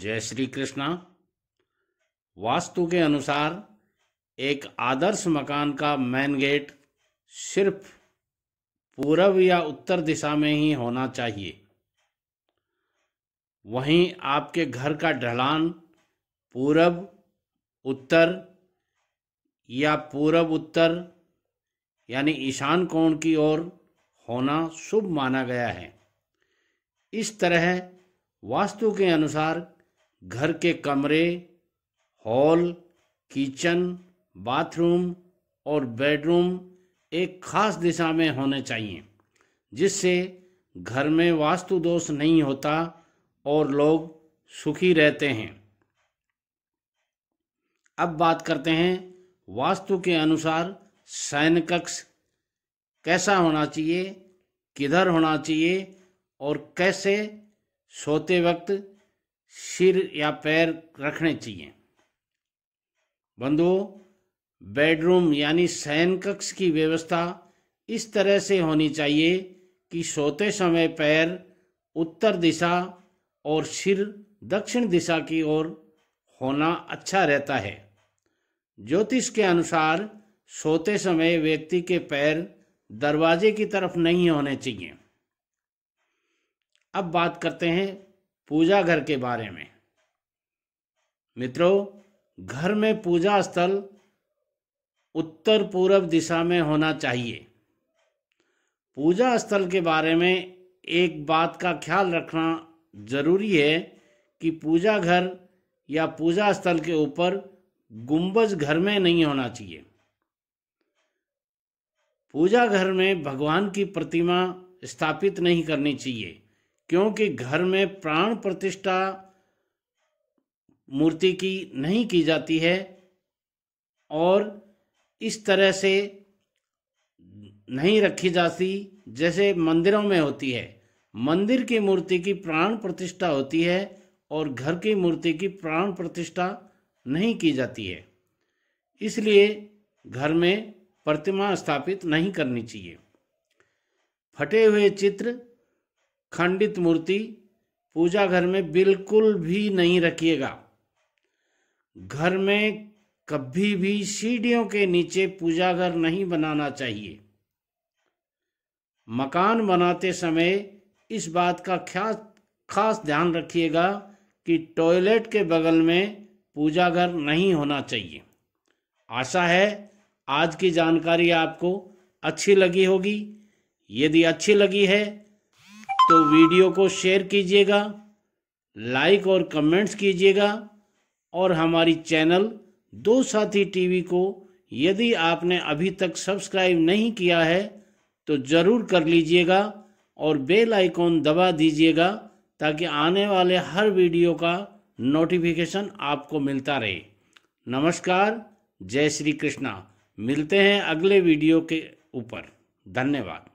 जय श्री कृष्णा वास्तु के अनुसार एक आदर्श मकान का मेन गेट सिर्फ पूर्व या उत्तर दिशा में ही होना चाहिए वहीं आपके घर का ढलान पूरब उत्तर या पूरब उत्तर यानी ईशान कोण की ओर होना शुभ माना गया है इस तरह वास्तु के अनुसार घर के कमरे हॉल किचन बाथरूम और बेडरूम एक खास दिशा में होने चाहिए जिससे घर में वास्तु दोष नहीं होता और लोग सुखी रहते हैं अब बात करते हैं वास्तु के अनुसार शयन कक्ष कैसा होना चाहिए किधर होना चाहिए और कैसे सोते वक्त सिर या पैर रखने चाहिए बंधुओं बेडरूम यानी शयन कक्ष की व्यवस्था इस तरह से होनी चाहिए कि सोते समय पैर उत्तर दिशा और सिर दक्षिण दिशा की ओर होना अच्छा रहता है ज्योतिष के अनुसार सोते समय व्यक्ति के पैर दरवाजे की तरफ नहीं होने चाहिए अब बात करते हैं पूजा घर के बारे में मित्रों घर में पूजा स्थल उत्तर पूर्व दिशा में होना चाहिए पूजा स्थल के बारे में एक बात का ख्याल रखना जरूरी है कि पूजा घर या पूजा स्थल के ऊपर गुंबज घर में नहीं होना चाहिए पूजा घर में भगवान की प्रतिमा स्थापित नहीं करनी चाहिए क्योंकि घर में प्राण प्रतिष्ठा मूर्ति की नहीं की जाती है और इस तरह से नहीं रखी जाती जैसे मंदिरों में होती है मंदिर की मूर्ति की प्राण प्रतिष्ठा होती है और घर की मूर्ति की प्राण प्रतिष्ठा नहीं की जाती है इसलिए घर में प्रतिमा स्थापित नहीं करनी चाहिए फटे हुए चित्र खंडित मूर्ति पूजा घर में बिल्कुल भी नहीं रखिएगा घर में कभी भी सीढ़ियों के नीचे पूजा घर नहीं बनाना चाहिए मकान बनाते समय इस बात का ख्यास खास ध्यान रखिएगा कि टॉयलेट के बगल में पूजा घर नहीं होना चाहिए आशा है आज की जानकारी आपको अच्छी लगी होगी यदि अच्छी लगी है तो वीडियो को शेयर कीजिएगा लाइक और कमेंट्स कीजिएगा और हमारी चैनल दो साथी टीवी को यदि आपने अभी तक सब्सक्राइब नहीं किया है तो ज़रूर कर लीजिएगा और बेल आइकॉन दबा दीजिएगा ताकि आने वाले हर वीडियो का नोटिफिकेशन आपको मिलता रहे नमस्कार जय श्री कृष्णा मिलते हैं अगले वीडियो के ऊपर धन्यवाद